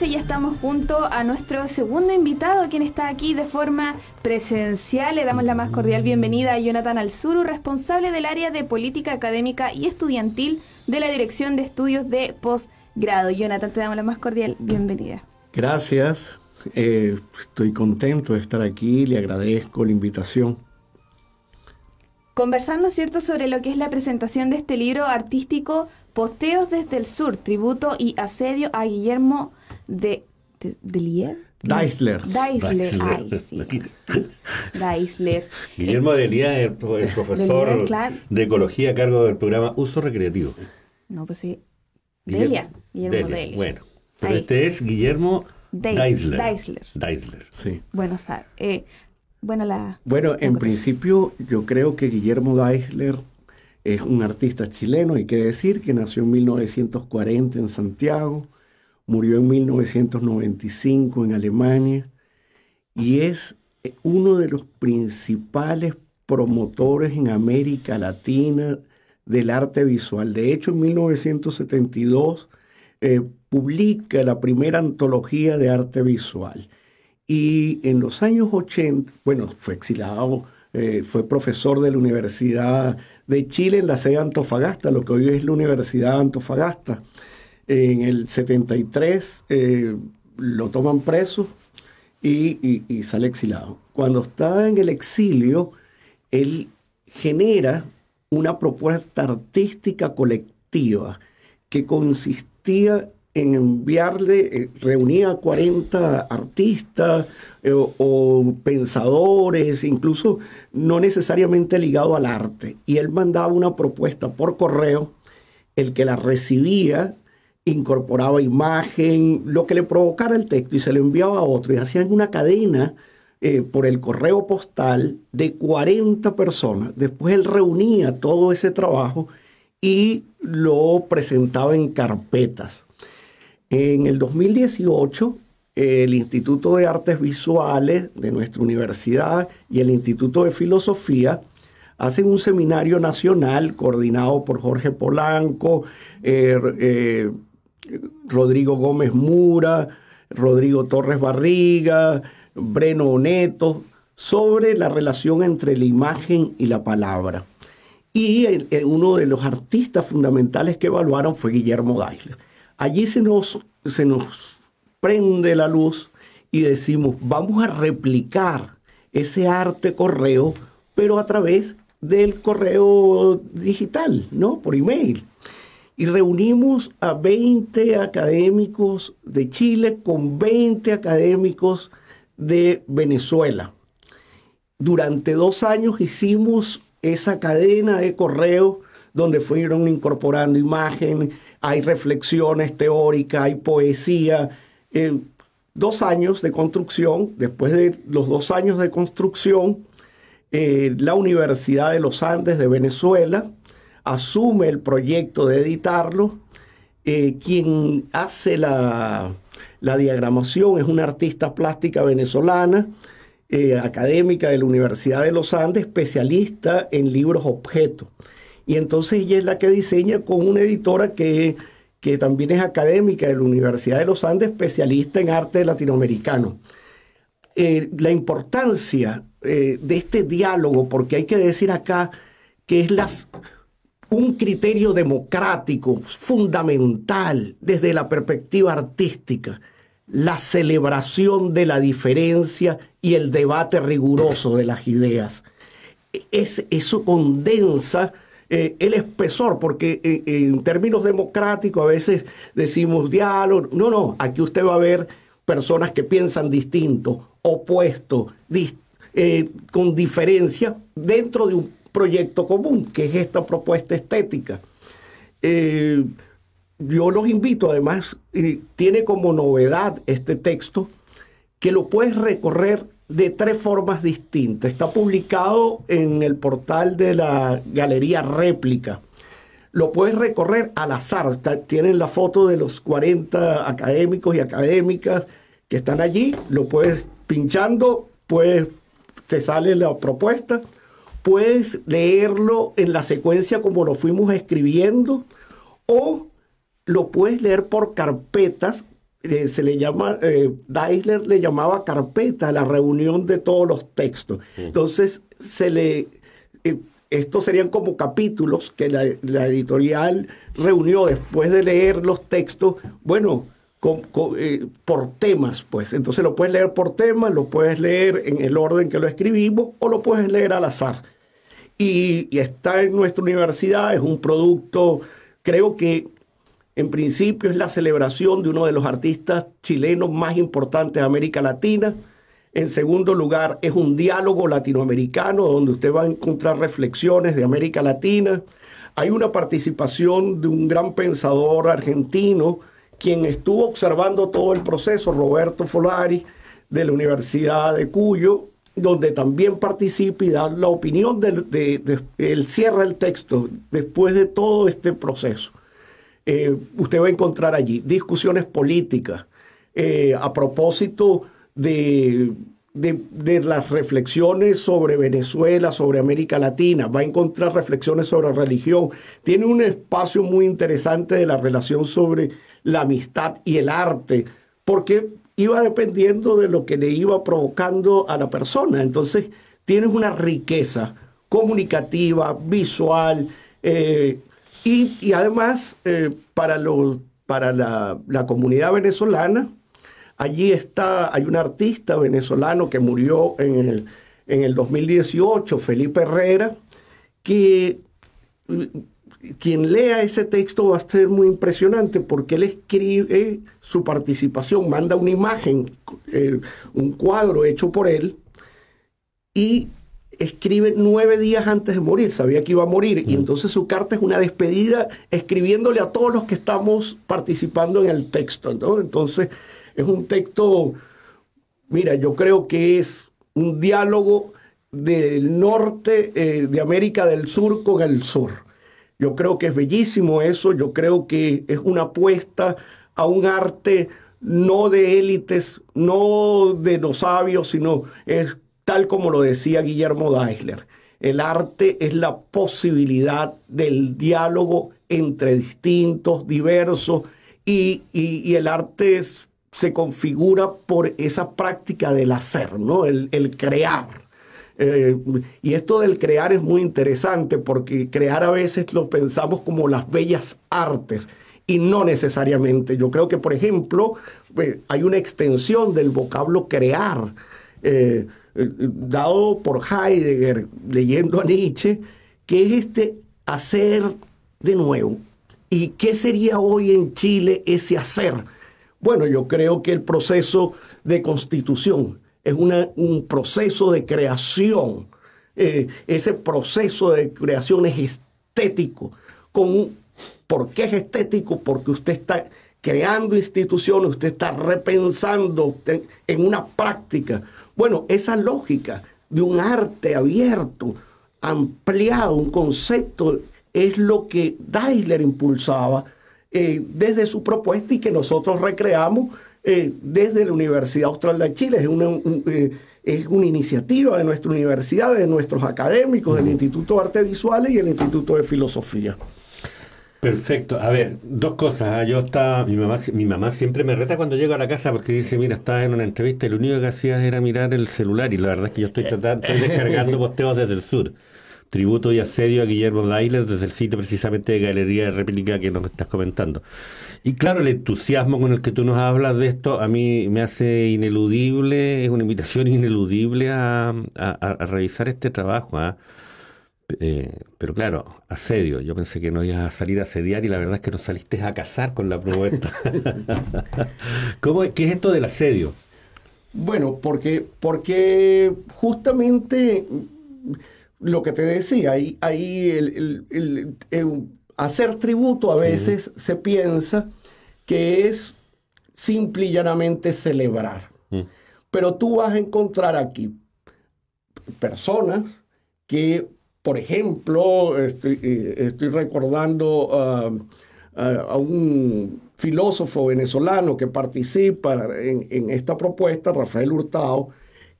Este, ya estamos junto a nuestro segundo invitado, quien está aquí de forma presencial. Le damos la más cordial bienvenida a Jonathan Alzuru, responsable del área de política académica y estudiantil de la Dirección de Estudios de Postgrado. Jonathan, te damos la más cordial bienvenida. Gracias, eh, estoy contento de estar aquí, le agradezco la invitación Conversando cierto?, sobre lo que es la presentación de este libro artístico Posteos desde el Sur, tributo y asedio a Guillermo de de, Lier? Deisler. Deisler. Ay, sí. Deisler. Guillermo de es el, profesor de, ecología a cargo del programa Uso Recreativo. No, pues sí. Delia. Guillermo Delia. Bueno, pero este es Guillermo Deisler. Deisler. Sí. Bueno, o sea, eh, bueno, la, bueno en principio yo creo que Guillermo Deisler es un artista chileno, hay que decir, que nació en 1940 en Santiago murió en 1995 en Alemania y es eh, uno de los principales promotores en América Latina del arte visual. De hecho, en 1972 eh, publica la primera antología de arte visual. Y en los años 80, bueno, fue exilado, eh, fue profesor de la Universidad de Chile en la sede Antofagasta, lo que hoy es la Universidad Antofagasta. En el 73 eh, lo toman preso y, sale exilado. Cuando está en el exilio, él genera una propuesta artística colectiva que consistía en enviarle, eh, reunía a 40 artistas eh, o, o pensadores, incluso no necesariamente ligado al arte. Y él mandaba una propuesta por correo, el que la recibía incorporaba imagen, lo que le provocara el texto y se lo enviaba a otro y hacían una cadena eh, por el correo postal de 40 personas. Después él reunía todo ese trabajo y lo presentaba en carpetas. En el 2018, el Instituto de Artes Visuales de nuestra universidad y el Instituto de Filosofía hacen un seminario nacional coordinado por Jorge Polanco, eh, eh, Rodrigo Gómez Mura, Rodrigo Torres Barriga, Breno Neto, sobre la relación entre la imagen y la palabra. Y uno de los artistas fundamentales que evaluaron fue Guillermo Geisler. Allí se nos, se nos prende la luz y decimos, vamos a replicar ese arte correo, pero a través del correo digital, ¿no? Por email y reunimos a 20 académicos de Chile con 20 académicos de Venezuela. Durante dos años hicimos esa cadena de correo donde fueron incorporando imágenes, hay reflexiones teóricas, hay poesía. dos años de construcción, después de los dos años de construcción, eh, la Universidad de los Andes de Venezuela asume el proyecto de editarlo. Eh, quien hace la, diagramación es una artista plástica venezolana, eh, académica de la Universidad de los Andes, especialista en libros objetos. Y entonces ella es la que diseña con una editora que, también es académica de la Universidad de los Andes, especialista en arte latinoamericano. Eh, la importancia de este diálogo, porque hay que decir acá que es las un criterio democrático fundamental desde la perspectiva artística, la celebración de la diferencia y el debate riguroso de las ideas. Es, eso condensa eh, el espesor, porque eh, en términos democráticos a veces decimos diálogo. No, no, aquí usted va a ver personas que piensan distinto, opuesto, eh, con diferencia dentro de un proyecto común, que es esta propuesta estética. Eh, yo los invito, además, y tiene como novedad este texto que lo puedes recorrer de tres formas distintas. Está publicado en el portal de la Galería Réplica. Lo puedes recorrer al azar. tienen la foto de los 40 académicos y académicas que están allí. Lo puedes pinchando, pues te sale la propuesta Puedes leerlo en la secuencia como lo fuimos escribiendo o lo puedes leer por carpetas. Eh, se le llama, eh, le llamaba carpeta la reunión de todos los textos. Entonces, se le, eh, estos serían como capítulos que la, la editorial reunió después de leer los textos. Bueno, eh, por temas, pues. Entonces lo puedes leer por temas, lo puedes leer en el orden que lo escribimos o lo puedes leer al azar. Y, y está en nuestra universidad, es un producto, creo que en principio es la celebración de uno de los artistas chilenos más importantes de América Latina. En segundo lugar, es un diálogo latinoamericano donde usted va a encontrar reflexiones de América Latina. Hay una participación de un gran pensador argentino, quien estuvo observando todo el proceso, Roberto Folari, de la Universidad de Cuyo, donde también participa y da la opinión del de, cierre del texto después de todo este proceso. Eh, usted va a encontrar allí discusiones políticas eh, a propósito de de, las reflexiones sobre Venezuela, sobre América Latina, va a encontrar reflexiones sobre religión. Tiene un espacio muy interesante de la relación sobre la amistad y el arte, porque iba dependiendo de lo que le iba provocando a la persona. Entonces, tienes una riqueza comunicativa, visual, eh, y, además, eh, para, para la comunidad venezolana, Allí está, hay un artista venezolano que murió en el, 2018, Felipe Herrera, que quien lea ese texto va a ser muy impresionante porque él escribe su participación, manda una imagen, eh, un cuadro hecho por él y escribe nueve días antes de morir, sabía que iba a morir y mm. entonces su carta es una despedida escribiéndole a todos los que estamos participando en el texto, Entonces es un texto, mira, yo creo que es un diálogo del norte eh, de América del Sur con el sur. Yo creo que es bellísimo eso, yo creo que es una apuesta a un arte no de élites, no de los sabios, sino es tal como lo decía Guillermo Deisler. El arte es la posibilidad del diálogo entre distintos, diversos, y el arte es se configura por esa práctica del hacer, el, crear. Eh, y esto del crear es muy interesante porque crear a veces lo pensamos como las bellas artes y no necesariamente. Yo creo que, por ejemplo, eh, hay una extensión del vocablo crear, eh, dado por Heidegger, leyendo a Nietzsche, que es este hacer de nuevo. ¿Y qué sería hoy en Chile ese hacer? Bueno, yo creo que el proceso de constitución es un proceso de creación. Eh, ese proceso de creación es estético. Con, ¿Por qué es estético? Porque usted está creando instituciones, usted está repensando en una práctica. Bueno, esa lógica de un arte abierto, ampliado, un concepto, es lo que Daisler impulsaba eh, desde su propuesta y que nosotros recreamos eh, desde la Universidad Austral de Chile. Es una, eh, es una iniciativa de nuestra universidad, de nuestros académicos, del Instituto de Artes Visuales y el Instituto de Filosofía. Perfecto. A ver, dos cosas. ¿ah? Yo estaba, mi mamá, mi mamá siempre me reta cuando llego a la casa porque dice, mira, estaba en una entrevista y lo único que hacías era mirar el celular y la verdad es que yo estoy tratando, estoy descargando posteos desde el sur tributo y asedio a Guillermo Dailer desde el sitio precisamente de Galería de Réplica que nos estás comentando. Y claro, el entusiasmo con el que tú nos hablas de esto a mí me hace ineludible, es una invitación ineludible a, revisar este trabajo. ¿ah? Eh, pero claro, asedio. Yo pensé que no ibas a salir a asediar y la verdad es que no saliste a cazar con la propuesta. ¿Cómo, ¿Qué es esto del asedio? Bueno, porque, porque justamente lo que te decía, ahí, ahí el, hacer tributo a veces se piensa que es simple y llanamente celebrar. Mm. Pero tú vas a encontrar aquí personas que, por ejemplo, estoy, eh, recordando um, a un filósofo venezolano que participa en esta propuesta, Rafael Hurtado,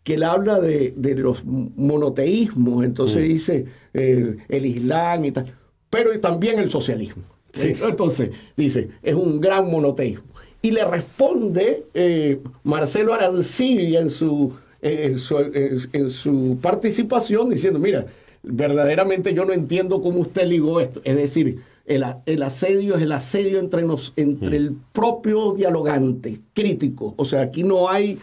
que él habla de, los monoteísmos, entonces mm. dice eh, el Islam y tal, pero también el socialismo. Entonces dice, es un gran monoteísmo. Y le responde eh, Marcelo Arancibia en su, eh, en su, participación diciendo, mira, verdaderamente yo no entiendo cómo usted ligó esto. Es decir, el, el, asedio es el asedio entre, nos, entre mm. el propio dialogante, crítico. O sea, aquí no hay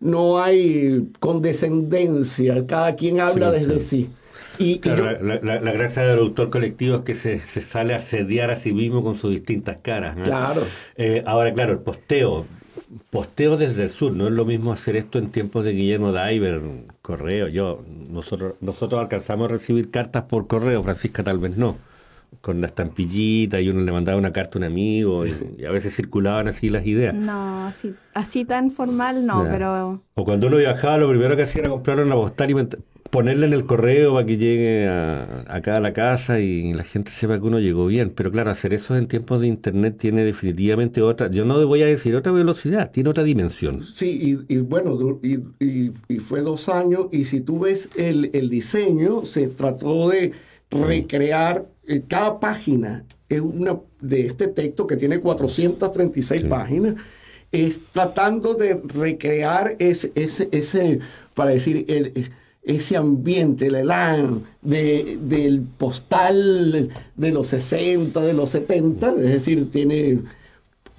no hay condescendencia, cada quien habla desde sí. Y, claro, la, gracia del autor colectivo es que se, sale a sediar a sí mismo con sus distintas caras. Claro. Eh, ahora, claro, el posteo, posteo desde el sur, no es lo mismo hacer esto en tiempos de Guillermo D'Aiber, correo. Yo, nosotros, nosotros alcanzamos a recibir cartas por correo, Francisca tal vez no con la estampillita y uno le mandaba una carta a un amigo y, a veces circulaban así las ideas. No, así, tan formal no, pero... O cuando uno viajaba lo primero que hacía era comprar una postal y ponerla en el correo para que llegue a, acá a la casa y la gente sepa que uno llegó bien. Pero claro, hacer eso en tiempos de internet tiene definitivamente otra, yo no voy a decir otra velocidad, tiene otra dimensión. Sí, y, bueno, y, fue dos años y si tú ves el, el diseño, se trató de mm. recrear eh, cada página es una, de este texto que tiene 436 páginas, es tratando de recrear ese, para decir, ese ambiente, el elán del postal de los 60, de los 70, es decir, tiene,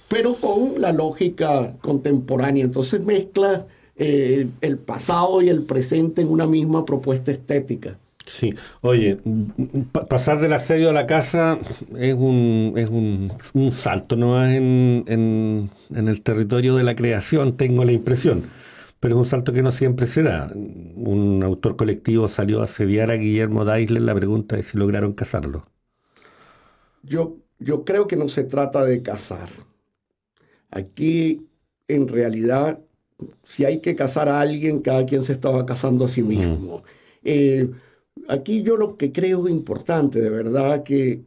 pero con la lógica contemporánea. Entonces mezcla eh, el pasado y el presente en una misma propuesta estética. Sí, oye, pasar del asedio a la casa es un, salto, no es en, el territorio de la creación, tengo la impresión, pero es un salto que no siempre se da. Un autor colectivo salió a asediar a Guillermo Daisler, la pregunta de si lograron casarlo. Yo, yo creo que no se trata de casar. Aquí, en realidad, si hay que casar a alguien, cada quien se estaba casando a sí mismo aquí yo lo que creo importante, de verdad, que,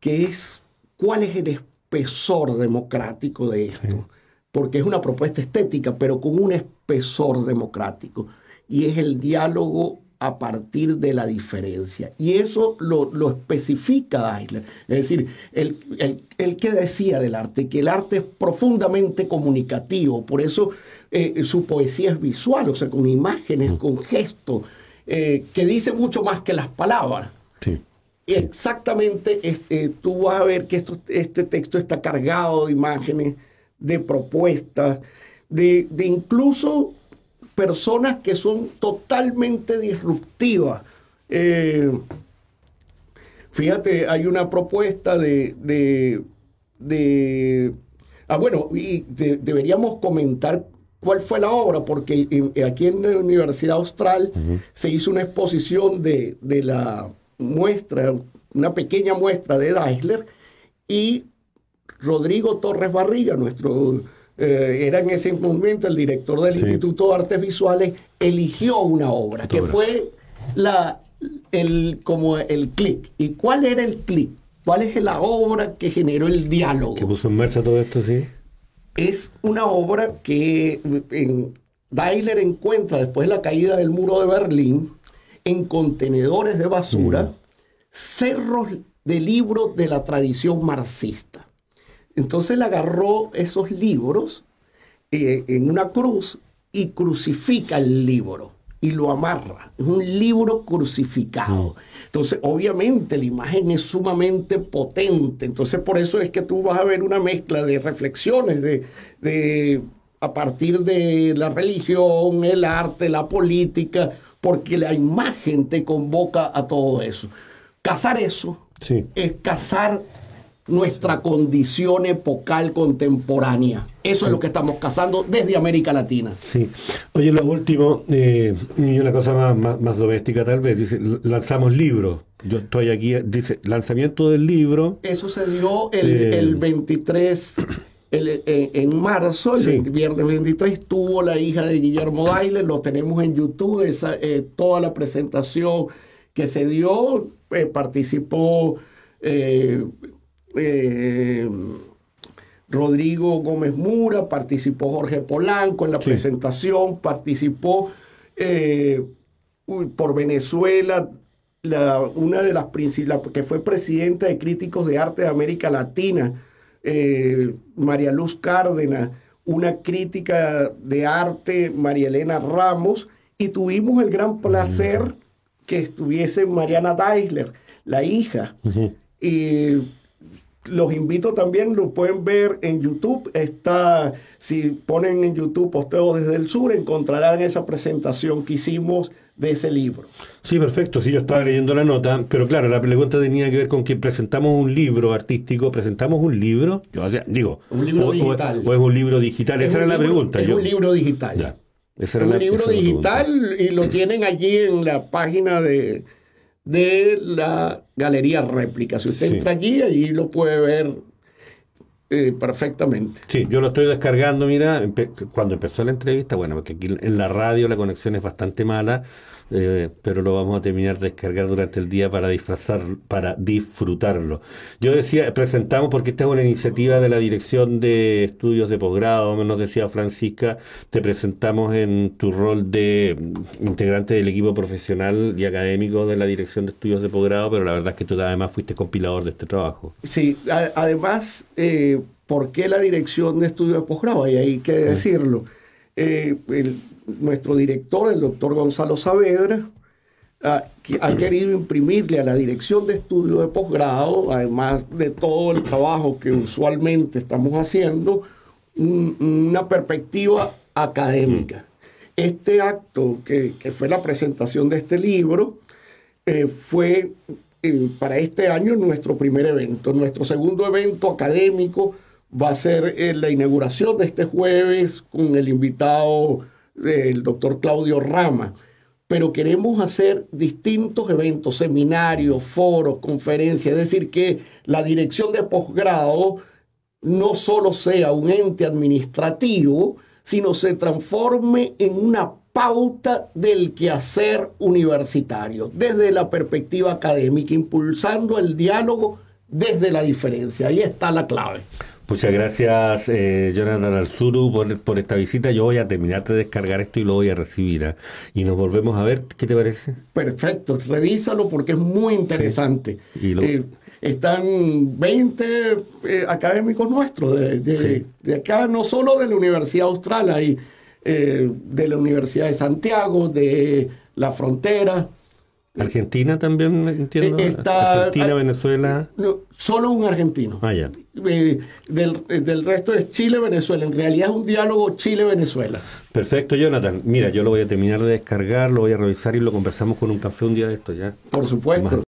que es cuál es el espesor democrático de esto. Porque es una propuesta estética, pero con un espesor democrático. Y es el diálogo a partir de la diferencia. Y eso lo, especifica Eisler. Es decir, el, que decía del arte, que el arte es profundamente comunicativo, por eso eh, su poesía es visual, o sea, con imágenes, mm. con gestos, eh, que dice mucho más que las palabras. exactamente eh, tú vas a ver que esto, este texto está cargado de imágenes, de propuestas, de, incluso personas que son totalmente disruptivas. Eh, fíjate, hay una propuesta de, de, ah, bueno, y deberíamos comentar cuál fue la obra, porque aquí en la Universidad Austral se hizo una exposición de, la muestra, una pequeña muestra de Deisler y Rodrigo Torres Barriga, nuestro, eh, era en ese momento el director del Instituto de Artes Visuales, eligió una obra, que fue la, el, como el clic. ¿Y cuál era el clic? ¿Cuál es la obra que generó el diálogo? Que puso en marcha todo esto, sí es una obra que en, encuentra después de la caída del muro de Berlín en contenedores de basura mm. cerros de libros de la tradición marxista. Entonces él agarró esos libros eh, en una cruz y crucifica el libro y lo amarra. Es un libro crucificado. Mm. Entonces, obviamente, la imagen es sumamente potente. Entonces, por eso es que tú vas a ver una mezcla de reflexiones, de, de a partir de la religión, el arte, la política, porque la imagen te convoca a todo eso. Cazar eso es cazar nuestra condición epocal contemporánea. Eso es lo que estamos cazando desde América Latina. Sí. Oye, lo último, eh, y una cosa más, doméstica tal vez, dice, lanzamos libros. Yo estoy aquí, dice, lanzamiento del libro. Eso se dio el, 23, eh, e, e, en marzo, el viernes 23, tuvo la hija de Guillermo Baile, lo tenemos en YouTube, eh, toda la presentación que se dio, participó... Eh, eh, Rodrigo Gómez Mura, participó Jorge Polanco en la presentación, participó eh, por Venezuela, una de las principales que fue presidenta de Críticos de Arte de América Latina, eh, María Luz Cárdenas, una crítica de arte, María Elena Ramos, y tuvimos el gran placer que estuviese Mariana Deisler, la hija. Los invito también, lo pueden ver en YouTube. Está, si ponen en YouTube Posteo desde el Sur, encontrarán esa presentación que hicimos de ese libro. Sí, perfecto. Sí, yo estaba leyendo la nota, pero claro, la pregunta tenía que ver con que presentamos un libro artístico, presentamos un libro, yo, digo, un libro digital. O, un libro digital, esa era la pregunta. Es un libro digital. es un libro digital y lo tienen allí en la página de, de la Galería Réplica. Si usted entra allí, allí lo puede ver eh, perfectamente. Sí, yo lo estoy descargando, mira, cuando empezó la entrevista, bueno, porque aquí en la radio la conexión es bastante mala, eh, pero lo vamos a terminar de descargar durante el día para disfrazar, para disfrutarlo. Yo decía, presentamos porque esta es una iniciativa de la Dirección de Estudios de Posgrado, nos decía Francisca, te presentamos en tu rol de integrante del equipo profesional y académico de la Dirección de Estudios de Posgrado, pero la verdad es que tú además fuiste compilador de este trabajo. Sí, además, eh, ¿por qué la Dirección de Estudios de Posgrado? Y hay que decirlo. Eh, el, nuestro director, el doctor Gonzalo Saavedra, ah, ha querido imprimirle a la dirección de estudio de posgrado, además de todo el trabajo que usualmente estamos haciendo, una perspectiva académica. Este acto, que, fue la presentación de este libro, eh, fue eh, para este año nuestro primer evento. Nuestro segundo evento académico va a ser eh, la inauguración de este jueves con el invitado el doctor Claudio Rama, pero queremos hacer distintos eventos, seminarios, foros, conferencias, es decir, que la dirección de posgrado no solo sea un ente administrativo, sino se transforme en una pauta del quehacer universitario, desde la perspectiva académica, impulsando el diálogo desde la diferencia. Ahí está la clave. Muchas gracias, eh, Jonathan Alzuru, por, esta visita. Yo voy a terminar de descargar esto y lo voy a recibir. ¿ah? Y nos volvemos a ver, ¿qué te parece? Perfecto, revísalo porque es muy interesante. Eh, están 20 eh, académicos nuestros de, acá, no solo de la Universidad Austral, hay de la Universidad de Santiago, de La Frontera, Argentina también, entiendo. Eh, Argentina, Venezuela. No, solo un argentino. Ah, ya. Eh, eh, del, resto es Chile, Venezuela. En realidad es un diálogo Chile-Venezuela. Perfecto, Jonathan. Mira, yo lo voy a terminar de descargar, lo voy a revisar y lo conversamos con un café un día de esto ya. Por supuesto.